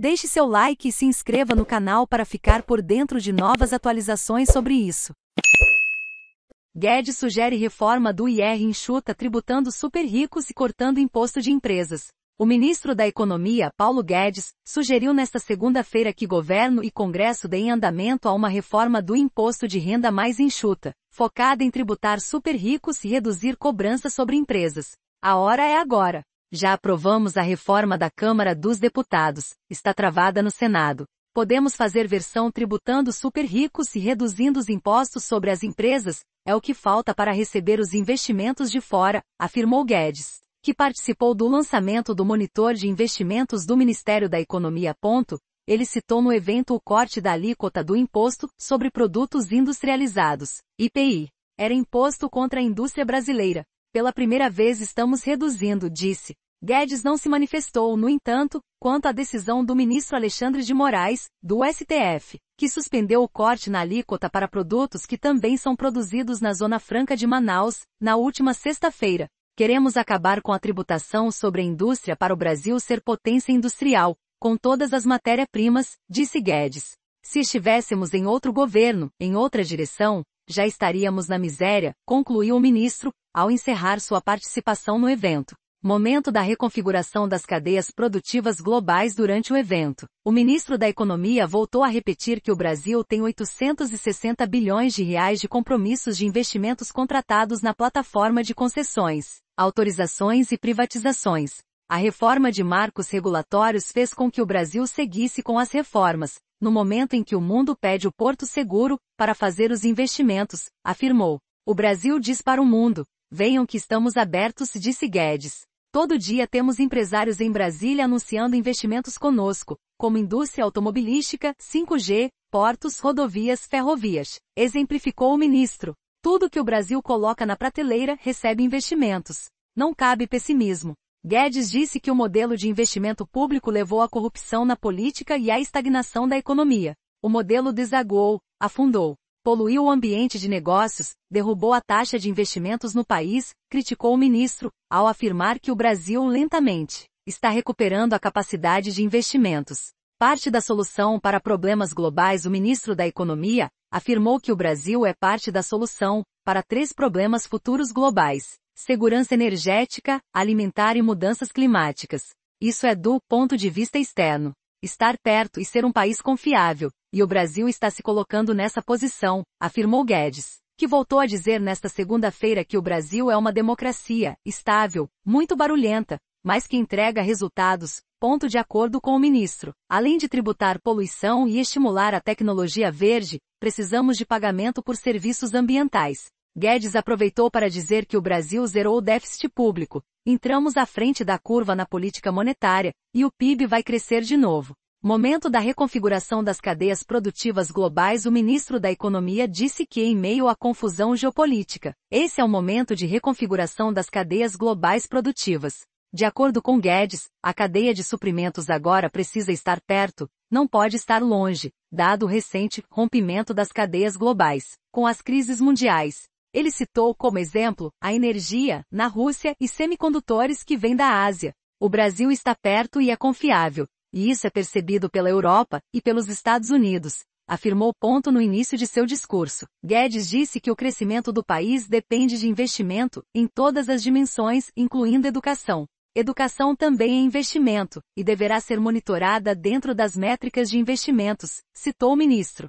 Deixe seu like e se inscreva no canal para ficar por dentro de novas atualizações sobre isso. Guedes sugere reforma do IR enxuta tributando super ricos e cortando imposto de empresas. O ministro da Economia, Paulo Guedes, sugeriu nesta segunda-feira que governo e Congresso deem andamento a uma reforma do imposto de renda mais enxuta, focada em tributar super ricos e reduzir cobranças sobre empresas. A hora é agora. Já aprovamos a reforma da Câmara dos Deputados, está travada no Senado. Podemos fazer versão tributando super ricos e reduzindo os impostos sobre as empresas, é o que falta para receber os investimentos de fora, afirmou Guedes, que participou do lançamento do monitor de investimentos do Ministério da Economia. ele citou no evento o corte da alíquota do imposto sobre produtos industrializados, IPI. Era imposto contra a indústria brasileira, pela primeira vez estamos reduzindo, disse. Guedes não se manifestou, no entanto, quanto à decisão do ministro Alexandre de Moraes, do STF, que suspendeu o corte na alíquota para produtos que também são produzidos na Zona Franca de Manaus, na última sexta-feira. Queremos acabar com a tributação sobre a indústria para o Brasil ser potência industrial, com todas as matérias-primas, disse Guedes. Se estivéssemos em outro governo, em outra direção, já estaríamos na miséria, concluiu o ministro, ao encerrar sua participação no evento. Momento da reconfiguração das cadeias produtivas globais durante o evento. O ministro da Economia voltou a repetir que o Brasil tem 860 bilhões de reais de compromissos de investimentos contratados na plataforma de concessões, autorizações e privatizações, a reforma de marcos regulatórios fez com que o Brasil seguisse com as reformas, no momento em que o mundo pede o porto seguro para fazer os investimentos, afirmou. O Brasil diz para o mundo: venham que estamos abertos, disse Guedes. Todo dia temos empresários em Brasília anunciando investimentos conosco, como indústria automobilística, 5G, portos, rodovias, ferrovias, exemplificou o ministro. Tudo que o Brasil coloca na prateleira recebe investimentos. Não cabe pessimismo. Guedes disse que o modelo de investimento público levou à corrupção na política e à estagnação da economia. O modelo desaguou, afundou, poluiu o ambiente de negócios, derrubou a taxa de investimentos no país, criticou o ministro, ao afirmar que o Brasil lentamente está recuperando a capacidade de investimentos. Parte da solução para problemas globais, o ministro da Economia afirmou que o Brasil é parte da solução para três problemas futuros globais: segurança energética, alimentar e mudanças climáticas. Isso é do ponto de vista externo. Estar perto e ser um país confiável, e o Brasil está se colocando nessa posição, afirmou Guedes, que voltou a dizer nesta segunda-feira que o Brasil é uma democracia, estável, muito barulhenta, mas que entrega resultados, ponto de acordo com o ministro. Além de tributar poluição e estimular a tecnologia verde, precisamos de pagamento por serviços ambientais, Guedes aproveitou para dizer que o Brasil zerou o déficit público, entramos à frente da curva na política monetária, e o PIB vai crescer de novo. Momento da reconfiguração das cadeias produtivas globais O ministro da Economia disse que em meio à confusão geopolítica, esse é o momento de reconfiguração das cadeias globais produtivas. De acordo com Guedes, a cadeia de suprimentos agora precisa estar perto, não pode estar longe, dado o recente rompimento das cadeias globais, com as crises mundiais, ele citou como exemplo a energia, na Rússia, e semicondutores que vêm da Ásia. O Brasil está perto e é confiável, e isso é percebido pela Europa e pelos Estados Unidos, afirmou ponto no início de seu discurso. Guedes disse que o crescimento do país depende de investimento em todas as dimensões, incluindo educação. Educação também é investimento e deverá ser monitorada dentro das métricas de investimentos, citou o ministro.